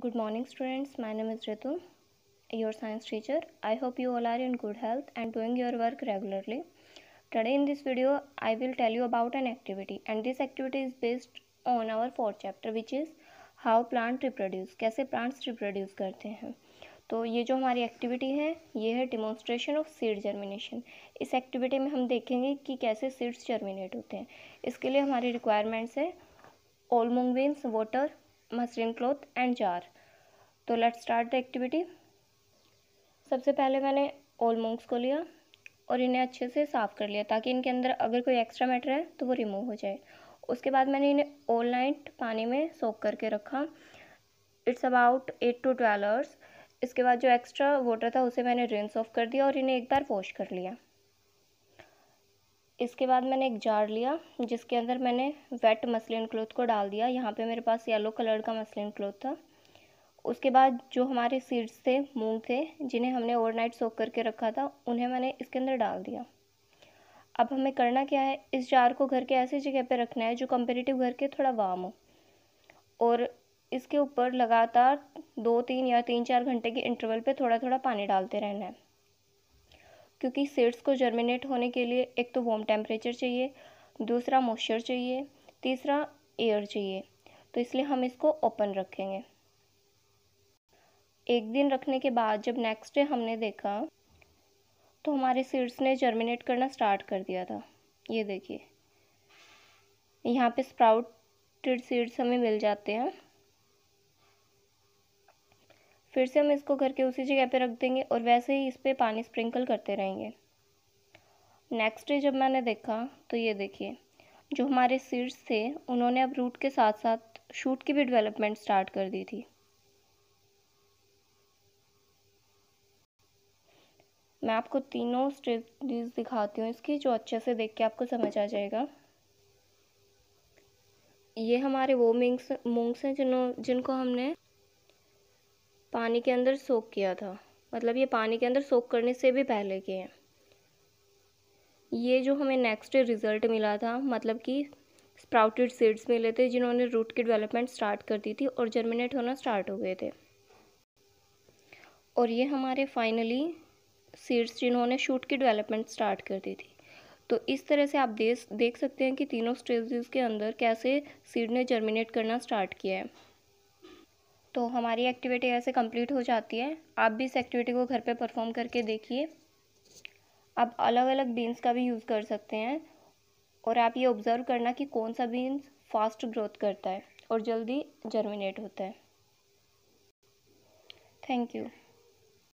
good morning students my name is Ritu your science teacher I hope you all are in good health and doing your work regularly today in this video I will tell you about an activity and this activity is based on our fourth chapter which is how plant reproduce कैसे plants reproduce करते हैं तो ये जो हमारी activity है ये है डिमॉन्स्ट्रेशन ऑफ सीड जर्मिनेशन इस एक्टिविटी में हम देखेंगे कि कैसे सीड्स जर्मिनेट होते हैं इसके लिए हमारी रिक्वायरमेंट्स है ओलमोंगवेंस water muslin cloth and jar तो लेट स्टार्ट द एक्टिविटी सबसे पहले मैंने ओल मूंग्स को लिया और इन्हें अच्छे से साफ़ कर लिया ताकि इनके अंदर अगर कोई एक्स्ट्रा मैटर है तो वो रिमूव हो जाए उसके बाद मैंने इन्हें ओल नाइट पानी में सोख करके रखा it's about eight to twelve hours इसके बाद जो एक्स्ट्रा वाटर था उसे मैंने रिंस ऑफ कर दिया और इन्हें एक बार वॉश कर लिया इसके बाद मैंने एक जार लिया जिसके अंदर मैंने वेट मसलिन क्लोथ को डाल दिया यहाँ पे मेरे पास येलो कलर का मसलिन क्लोथ था उसके बाद जो हमारे सीड्स थे मूंग थे जिन्हें हमने ओवरनाइट सोक करके रखा था उन्हें मैंने इसके अंदर डाल दिया अब हमें करना क्या है इस जार को घर के ऐसी जगह पर रखना है जो कंपेरेटिव घर के थोड़ा वाम हो और इसके ऊपर लगातार दो तीन या तीन चार घंटे के इंटरवल पर थोड़ा थोड़ा पानी डालते रहना है क्योंकि सीड्स को जर्मिनेट होने के लिए एक तो वॉम टेम्परेचर चाहिए दूसरा मॉइस्चर चाहिए तीसरा एयर चाहिए तो इसलिए हम इसको ओपन रखेंगे एक दिन रखने के बाद जब नेक्स्ट डे हमने देखा तो हमारे सीड्स ने जर्मिनेट करना स्टार्ट कर दिया था ये देखिए यहाँ पे स्प्राउटेड सीड्स हमें मिल जाते हैं फिर से हम इसको करके उसी जगह पे रख देंगे और वैसे ही इस पर पानी स्प्रिंकल करते रहेंगे नेक्स्ट डे जब मैंने देखा तो ये देखिए जो हमारे सीड्स थे उन्होंने अब रूट के साथ साथ शूट की भी डेवलपमेंट स्टार्ट कर दी थी मैं आपको तीनों स्टेज दिखाती हूँ इसकी जो अच्छे से देख के आपको समझ आ जाएगा ये हमारे वो मिंग्स मूंग्स हैं जिन्हों जिनको हमने पानी के अंदर सोख किया था मतलब ये पानी के अंदर सोख करने से भी पहले के हैं ये जो हमें नेक्स्ट रिज़ल्ट मिला था मतलब कि स्प्राउटेड सीड्स मिले थे जिन्होंने रूट की डेवलपमेंट स्टार्ट कर दी थी और जर्मिनेट होना स्टार्ट हो गए थे और ये हमारे फाइनली सीड्स जिन्होंने शूट की डेवलपमेंट स्टार्ट कर दी थी तो इस तरह से आप देख सकते हैं कि तीनों स्टेजेस के अंदर कैसे सीड ने जर्मिनेट करना स्टार्ट किया है तो हमारी एक्टिविटी ऐसे कंप्लीट हो जाती है आप भी इस एक्टिविटी को घर पे परफॉर्म करके देखिए आप अलग अलग बीन्स का भी यूज़ कर सकते हैं और आप ये ऑब्ज़र्व करना कि कौन सा बीन्स फास्ट ग्रोथ करता है और जल्दी जर्मिनेट होता है थैंक यू